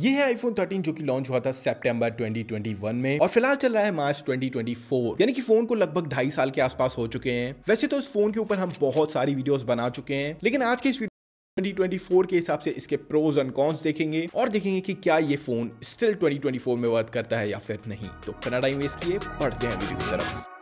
ये है आईफोन 13 जो कि लॉन्च हुआ था सितंबर 2021 में और फिलहाल चल रहा है मार्च 2024 यानी कि फोन को लगभग ढाई साल के आसपास हो चुके हैं वैसे तो इस फोन के ऊपर हम बहुत सारी वीडियोस बना चुके हैं लेकिन आज के इस 2024 के हिसाब से इसके प्रोज एंड कॉन्स देखेंगे और देखेंगे कि क्या ये फोन स्टिल 2024 में वर्क करता है या फिर नहीं तो कनाडा इन्वेस्ट किए बढ़ते हैं वीडियो की तरफ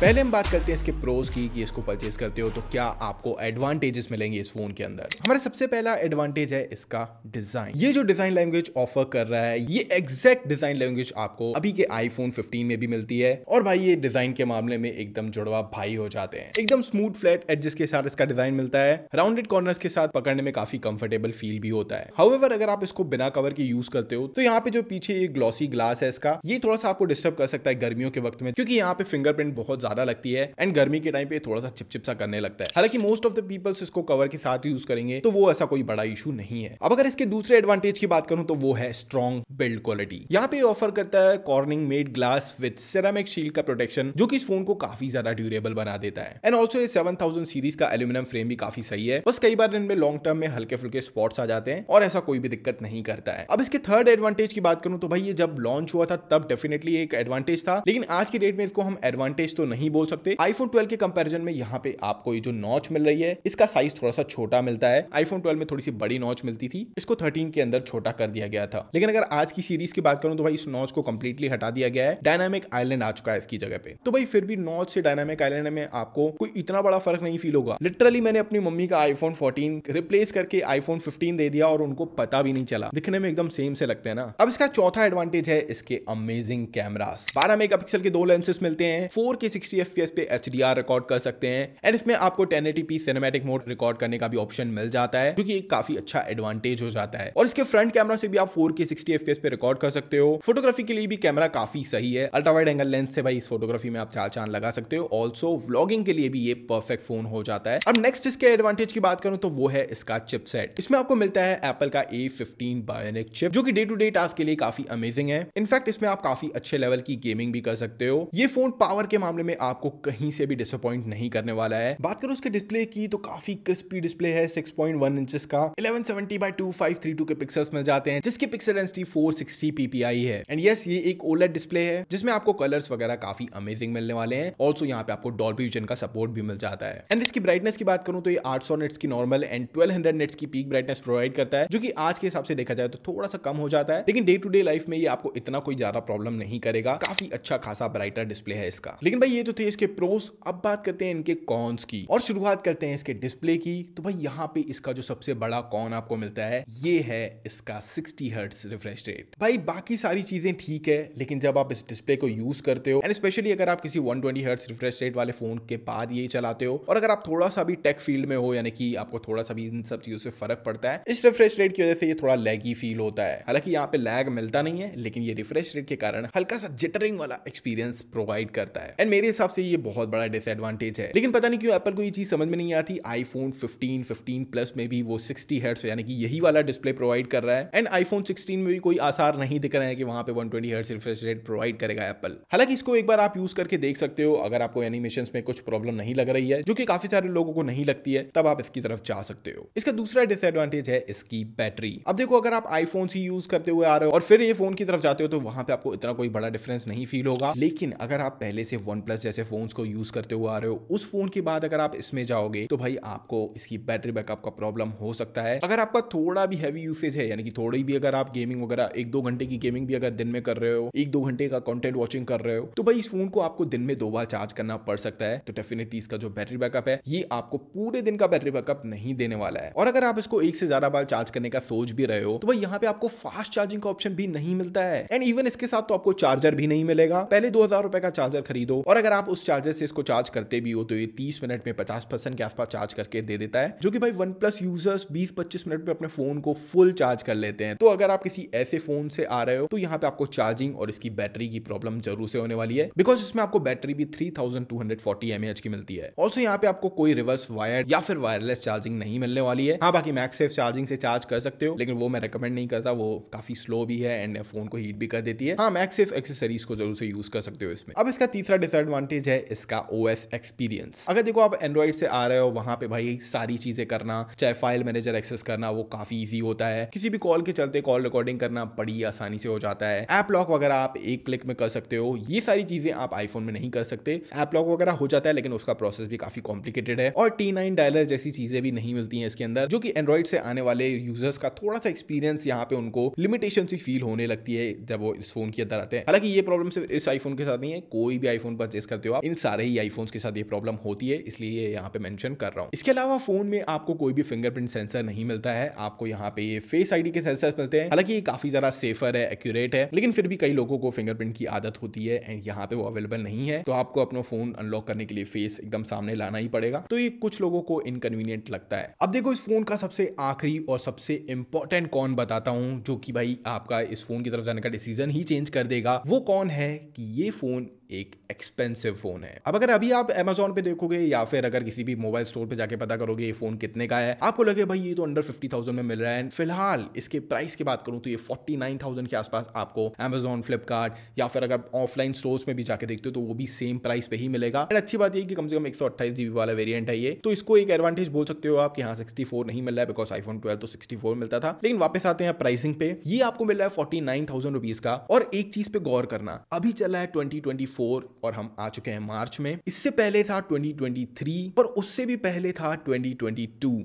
पहले हम बात करते हैं इसके प्रोज की कि इसको परचेज करते हो तो क्या आपको एडवांटेजेस मिलेंगे इस फोन के अंदर हमारा सबसे पहला एडवांटेज है इसका डिजाइन ये जो डिजाइन लैंग्वेज ऑफर कर रहा है ये एग्जैक्ट डिजाइन लैंग्वेज आपको अभी के आईफोन 15 में भी मिलती है और भाई ये डिजाइन के मामले में एकदम जुड़वा भाई हो जाते हैं एकदम स्मूथ फ्लैट एडजस्ट के साथ इसका डिजाइन मिलता है राउंडेड कॉर्नर के साथ पकड़ने में काफी कंफर्टेबल फील भी होता है हाउएवर अगर आप इसको बिना कवर के यूज करते हो तो यहाँ पे जो पीछे ये ग्लॉसी ग्लास है इसका ये थोड़ा सा आपको डिस्टर्ब कर सकता है गर्मियों के वक्त में क्योंकि यहाँ पे फिंगरप्रिंट बहुत ज्यादा लगती है एंड गर्मी के टाइम पे थोड़ा सा चिपचिप सा करने लगता है हालांकि मोस्ट ऑफ द पीपल्स इसको कवर के साथ यूज करेंगे तो वो ऐसा कोई बड़ा इशू नहीं है अब अगर इसके दूसरे एडवांटेज की बात करूं तो वो है स्ट्रॉन्ग बिल्ड क्वालिटी यहाँ पे ऑफर करता है Corning made glass with ceramic shield का प्रोटेक्शन जो कि इस फोन को काफी ज्यादा ड्यूरेबल बना देता है and also seven thousand series का एल्यूमिनियम फ्रेम भी काफी सही है बस कई बार इनमें लॉन्ग टर्म में हल्के फुल्के स्पॉट्स आ जाते हैं और ऐसा कोई भी दिक्कत नहीं करता है अब इसके थर्ड एडवांटेज की बात करूं तो भाई ये जब लॉन्च हुआ था तब डेफिनेटली एक एडवांटेज था लेकिन आज की डेट में इसको हम एडवांटेज तो नहीं नहीं बोल सकते आईफोन ट्वेल्व के कंपेरिजन में यहाँ पे आपको ये जो नॉच मिल रही है इसका साइज थोड़ा सा छोटा मिलता है आईफोन ट्वेल्व में थोड़ी सी बड़ी नॉच मिलती थी इसको थर्टीन के अंदर छोटा कर दिया गया था लेकिन अगर आज की सीरीज की बात करूं तो भाई इस नॉच को कम्प्लीटली हटा दिया गया है डायनामिक आईलैंड आ चुका है इसकी जगह पे तो भाई फिर भी नॉच से डायनामिक आईलैंड में आपको कोई इतना बड़ा फर्क नहीं फील होगा लिटरली मैंने अपनी मम्मी का आईफोन फोर्टीन रिप्लेस करके आईफोन फिफ्टीन दे दिया और उनको पता भी नहीं चला दिखने में एकदम सेम से लगते हैं ना अब इसका चौथा एडवांटेज है इसके अमेजिंग कैमरास 12 मेगापिक्सल के दो लेंसेस मिलते हैं फोर के सिक्सटी एफ पे एच रिकॉर्ड कर सकते हैं एंड इसमें आपको 1080p सिनेमेटिक मोड रिकॉर्ड करने का भी ऑप्शन मिल जाता है जो कि काफी अच्छा एडवांटेज हो जाता है और इसके फ्रंट कैमरा से भी आप 4K 60 fps पे रिकॉर्ड कर सकते हो फोटोग्राफी के लिए भी कैमरा काफी सही है अल्ट्रावाइड एंगल लेंस से भाई इस फोटोग्राफी में आप चार चांद लगा सकते हो ऑल्सो व्लॉगिंग के लिए भी ये परफेक्ट फोन हो जाता है अब नेक्स्ट इसके एडवांटेज की बात करूं तो वो है इसका चिपसेट इसमें आपको मिलता है एप्पल का ए फिफ्टीन बायोनिक चिप जो कि डे टू डे टास्क के लिए काफी अमेजिंग है इनफैक्ट इसमें आप काफी अच्छे लेवल की गेमिंग भी कर सकते हो ये फोन पावर के मामले में आपको कहीं से भी डिसअपॉइंट नहीं करने वाला है बात करूँ उसके डिस्प्ले की तो काफी क्रिस्पी डिस्प्ले है 6.1 पॉइंट वन इंच का eleven seventy by two five three two के पिक्सल्स मिल जाते हैं जिसकी पिक्सल डेंसिटी सिक्सटी पीपीआई है एंड यस ये एक ओलेट डिस्प्ले है जिसमें आपको कलर्स वगैरह काफी अमेजिंग मिलने वाले हैं ऑल्सो यहाँ पे आपको डॉल विजन का सपोर्ट भी मिल जाता है एंड इसकी ब्राइटनेस की बात करूँ तो ये आठ सौ नेट्स की normal and twelve hundred nits की पीक ब्राइटनेस प्रोवाइड करता है जो कि आज के हिसाब से देखा जाए तो थोड़ा सा कम हो जाता है लेकिन डे टू डे लाइफ में ये आपको इतना कोई ज्यादा प्रॉब्लम नहीं करेगा काफी अच्छा खासा ब्राइटर डिस्प्ले है इसका लेकिन भाई ये तो तो थे इसके प्रोस अब बात करते हैं इनके कॉन्स की और शुरुआत करते हैं इसके डिस्प्ले की तो भाई यहाँ पे इसका जो सबसे बड़ा कॉन आपको मिलता है ये है इसका 60 हर्ट्स रिफ्रेश रेट भाई बाकी सारी चीजें ठीक है लेकिन जब आप इस डिस्प्ले को यूज करते हो एंड स्पेशली अगर आप किसी 120 ट्वेंटी हर्ट्स रिफ्रेश रेट वाले फोन के बाद ये चलाते हो और अगर आप थोड़ा सा भी टेक फील्ड में हो यानी कि आपको थोड़ा सा भी इन सब चीजों से फर्क पड़ता है इस रिफ्रेश रेट की वजह से ये थोड़ा लैगी फील होता है हालांकि यहाँ पे लैग मिलता नहीं है लेकिन ये रिफ्रेश रेट के कारण हल्का सा जिटरिंग वाला एक्सपीरियंस प्रोवाइड करता है एंड मेरे हिसाब से ये बहुत बड़ा डिसएडवांटेज है लेकिन पता नहीं क्यों एप्पल को ये चीज समझ में नहीं आती आईफोन 15, 15 प्लस में भी वो 60 हर्ट्स यानी कि यही वाला डिस्प्ले प्रोवाइड कर रहा है एंड आईफोन 16 में भी कोई आसार नहीं दिख रहा है कि वहां पे 120 twenty hertz refresh rate provide करेगा एप्पल हालांकि इसको एक बार आप यूज करके देख सकते हो अगर आपको एनिमेशन में कुछ प्रॉब्लम नहीं लग रही है जो कि काफी सारे लोगों को नहीं लगती है तब आप इसकी तरफ जा सकते हो इसका दूसरा डिसएडवांटेज है इसकी बैटरी अब देखो अगर आप आईफोन ही यूज करते हुए आ रहे हो और फिर ये फोन की तरफ जाते हो तो वहां पे आपको इतना कोई बड़ा डिफरेंस नहीं फील होगा लेकिन अगर आप पहले से वन प्लस जैसे फ़ोन्स को यूज़ करते हुए आ रहे हो उस फ़ोन की बात अगर आप इसमें जाओगे तो भाई आपको इसकी बैटरी बैकअप का प्रॉब्लम हो सकता है अगर आपका थोड़ा भी हैवी यूसेज है यानी कि थोड़ी भी अगर आप गेमिंग वगैरह एक दो घंटे की गेमिंग भी अगर दिन में कर रहे हो एक दो घंटे का कॉन्टेंट वॉचिंग कर रहे हो तो भाई इस फोन को आपको दिन में दो बार चार्ज करना पड़ सकता है तो डेफिनेटली इसका जो बैटरी बैकअप है ये आपको पूरे दिन का बैटरी बैकअप नहीं देने वाला है और अगर आप इसको एक से ज्यादा बार चार्ज करने का सोच भी रहे हो तो भाई यहाँ पे आपको फास्ट चार्जिंग का ऑप्शन भी नहीं मिलता है एंड इवन इसके साथ तो आपको चार्जर भी नहीं मिलेगा पहले दो हजार रुपए का चार्जर खरीदो और अगर अगर आप उस चार्जर से इसको चार्ज करते भी हो तो ये तीस मिनट में पचास परसेंट के आसपास चार्ज करके दे देता है जो कि भाई वन प्लस यूजर्स बीस पच्चीस मिनट में अपने फोन को फुल चार्ज कर लेते हैं तो अगर आप किसी ऐसे फोन से आ रहे हो तो यहाँ पे आपको चार्जिंग और इसकी बैटरी की प्रॉब्लम जरूर से होने वाली है बिकॉज इसमें आपको बैटरी भी three thousand two hundred forty M H की मिलती है ऑल्सो यहाँ पे आपको कोई रिवर्स वायर या फिर वायरलेस चार्जिंग नहीं मिलने वाली है हाँ बाकी मैक्स चार्जिंग से चार्ज कर सकते हो लेकिन वो मैं रिकमेंड नहीं करता वो काफी स्लो भी है एंड फोन को हीट भी कर देती है हाँ मैक्सिफ एक्सेसरीज को जरूर से यूज कर सकते हो इसमें अब इसका तीसरा डिसएडवांटेज एडवांटेज है इसका ओ एस एक्सपीरियंस अगर देखो आप एंड्रॉइड से आ रहे हो वहां पे भाई सारी चीजें करना चाहे फाइल मैनेजर एक्सेस करना वो काफी ईजी होता है किसी भी कॉल के चलते कॉल रिकॉर्डिंग करना बड़ी आसानी से हो जाता है एप लॉक वगैरह आप एक क्लिक में कर सकते हो ये सारी चीजें आप आईफोन में नहीं कर सकते एप लॉक वगैरह हो जाता है लेकिन उसका प्रोसेस भी काफी कॉम्प्लिकेटेड है और टी नाइन डायलर जैसी चीजें भी नहीं मिलती हैं इसके अंदर जो कि एंड्रॉइड से आने वाले यूजर्स का थोड़ा सा एक्सपीरियंस यहाँ पे उनको लिमिटेशन सी फील होने लगती है जब वो इस फोन के अंदर आते हैं हालांकि ये प्रॉब्लम सिर्फ इस आईफोन के साथ नहीं है कोई भी आईफोन परचेस करते हो आप इन सारे ही आईफोन्स के साथ ये प्रॉब्लम होती है इसलिए ये यहाँ पे मेंशन कर रहा हूँ इसके अलावा फोन में आपको कोई भी फिंगरप्रिंट सेंसर नहीं मिलता है आपको यहाँ पे ये फेस आईडी के सेंसर मिलते हैं हालांकि ये काफी ज्यादा सेफर है एक्यूरेट है लेकिन फिर भी कई लोगों को फिंगरप्रिंट की आदत होती है एंड यहाँ पे वो अवेलेबल नहीं है तो आपको अपना फोन अनलॉक करने के लिए फेस एकदम सामने लाना ही पड़ेगा तो ये कुछ लोगों को इनकन्वीनियंट लगता है अब देखो इस फोन का सबसे आखिरी और सबसे इंपॉर्टेंट कौन बताता हूँ जो कि भाई आपका इस फोन की तरफ जाने का डिसीजन ही चेंज कर देगा वो कौन है कि ये फोन एक एक्सपेंसिव फ़ोन है अब अगर अभी आप एमेजोन पे देखोगे या फिर अगर किसी भी मोबाइल स्टोर पे जाके पता करोगे ये फ़ोन कितने का है आपको लगे भाई ये तो अंडर फिफ्टी थाउजेंड में मिल रहा है फिलहाल इसके प्राइस की बात करूं तो ये फोर्टी नाइन थाउजेंड के आसपास आपको एमेजोन फ्लिपकार्ट या फिर अगर ऑफलाइन स्टोर्स में भी जाके देखते हो तो वो भी सेम प्राइस पे ही मिलेगा एंड अच्छी बात यह कि कम से कम एक सौ वाला वेरियंट है ये तो इसको एक एडवांटेज बोल सकते हो आप कि हाँ सिक्सटी नहीं मिल रहा है बिकॉज आईफोन ट्वेल्व तो सिक्सटी मिलता था लेकिन वापस आते हैं प्राइसिंग पे ये आपको मिल रहा है फोर्टी नाइन थाउजेंड रुपीज का और एक चीज पे गौर करना अभी चल रहा है ट्वेंटी ट्वेंटी 2024 और हम आ चुके हैं मार्च में इससे पहले था 2023 पर उससे भी पहले था 2022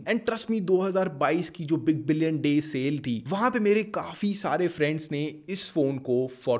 एंड ट्रस्ट मी 2022 की जो बिग बिलियन डे सेल थी वहां पे मेरे काफी सारे फ्रेंड्स ने इस फोन को 48,000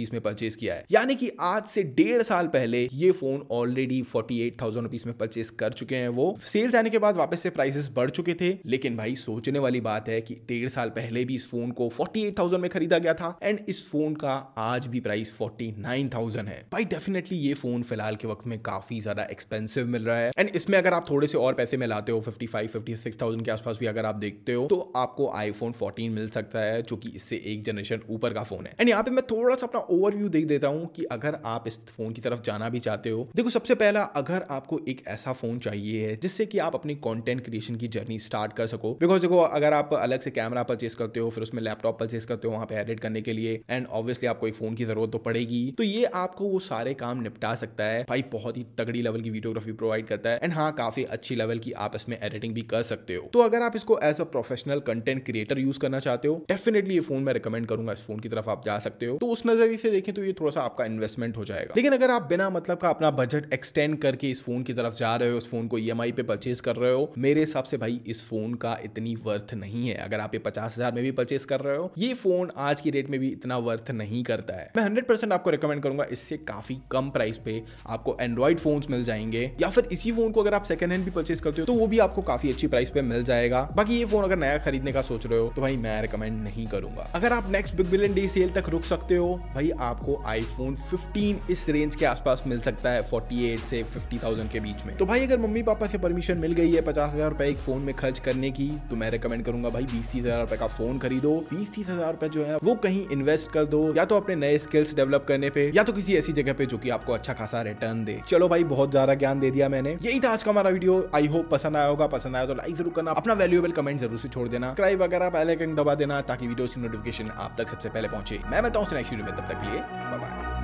एट में परचेज किया है यानी कि आज से डेढ़ साल पहले ये phone already forty eight thousand rupees में परचेज कर चुके हैं वो सेल जाने के बाद वापस से प्राइसेस बढ़ चुके थे लेकिन भाई सोचने वाली बात है कि डेढ़ साल पहले भी इस फोन को फोर्टी एट थाउजेंड में खरीदा गया था एंड इस फोन का आज भी price forty nine nine thousand है भाई डेफिनेटली ये फोन फिलहाल के वक्त में काफी ज्यादा एक्सपेंसिव मिल रहा है एंड इसमें अगर आप थोड़े से और पैसे में लाते हो fifty five fifty six thousand के आसपास भी अगर आप देखते हो तो आपको आईफोन फोर्टीन मिल सकता है जो कि इससे एक जनरेशन ऊपर का फोन है एंड यहाँ पे मैं थोड़ा सा अपना ओवरव्यू देख देता हूँ कि अगर आप इस फोन की तरफ जाना भी चाहते हो देखो सबसे पहला अगर आपको एक ऐसा फोन चाहिए है जिससे कि आप अपनी कॉन्टेंट क्रिएशन की जर्नी स्टार्ट कर सको बिकॉज देखो अगर आप अलग से कैमरा परचेस करते हो फिर उसमें लैपटॉप परचेस करते हो वहाँ पे एडिट करने के लिए एंड ऑब्वियसली आपको एक फोन की जरूरत तो पड़ेगी तो ये ये आपको वो सारे काम निपटा सकता है भाई बहुत ही तगड़ी लेवल की वीडियोग्राफी प्रोवाइड करता है एंड हाँ काफी अच्छी लेवल की आप इसमें एडिटिंग भी कर सकते हो तो अगर आप इसको as a professional content creator use करना चाहते हो डेफिनेटली ये फोन मैं रिकमेंड करूंगा इस फोन की तरफ आप जा सकते हो तो उस नजरिए से देखें तो ये थोड़ा सा आपका इन्वेस्टमेंट हो जाएगा लेकिन अगर आप बिना मतलब का अपना बजट एक्सटेंड करके इस फोन की तरफ जा रहे हो इस फोन को ई e पे परचेज कर रहे हो मेरे हिसाब से भाई इस फोन का इतनी वर्थ नहीं है अगर आप ये पचास हजार में भी परचेज कर रहे हो ये फोन आज की डेट में भी इतना वर्थ नहीं करता है मैं हंड्रेड आपको रिकमेंड करूंगा इससे काफ़ी कम प्राइस पे आपको एंड्रॉइड फोन मिल जाएंगे या फिर इसी फ़ोन को अगर आप सेकंड हैंड भी परचेज करते हो तो वो भी आपको काफ़ी अच्छी प्राइस पे मिल जाएगा बाकी ये फ़ोन अगर नया खरीदने का सोच रहे हो तो भाई मैं रिकमेंड नहीं करूंगा अगर आप next big billion day sale तक रुक सकते हो भाई आपको आईफोन फिफ्टीन इस रेंज के आसपास मिल सकता है फोर्टी से फिफ्टी के बीच में तो भाई अगर मम्मी पापा से परमिशन मिल गई है पचास हजार रुपए एक फोन में खर्च करने की तो मैं रिकमेंड करूंगा भाई बीस तीस हजार रुपए का फोन खरीदो बीस तीस हजार रुपए जो है वो कहीं इन्वेस्ट कर दो या तो अपने नए स्किल्स डेवलप करने पे या तो किसी ऐसी जगह पे जो कि आपको अच्छा खासा रिटर्न दे चलो भाई बहुत ज्यादा ज्ञान दे दिया मैंने यही था आज का हमारा वीडियो आई होप पसंद आया होगा पसंद आया तो लाइक जरूर करना अपना वैल्यूएबल कमेंट जरूर से छोड़ देना क्राइब वगैरह पहले आइकन दबा देना ताकि वीडियो की नोटिफिकेशन आप तक सबसे पहले पहुंचे मैं बताऊँ नेक्स्ट वीडियो में तब तक लिए बाय बाय